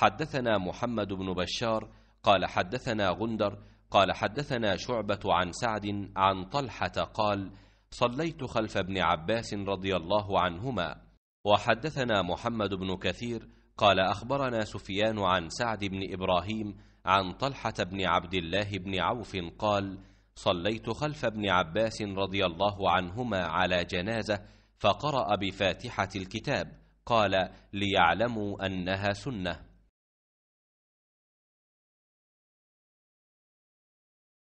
حدثنا محمد بن بشار قال حدثنا غندر قال حدثنا شعبة عن سعد عن طلحة قال صليت خلف ابن عباس رضي الله عنهما وحدثنا محمد بن كثير قال أخبرنا سفيان عن سعد بن إبراهيم عن طلحة بن عبد الله بن عوف قال صليت خلف ابن عباس رضي الله عنهما على جنازة فقرأ بفاتحة الكتاب قال ليعلموا أنها سنة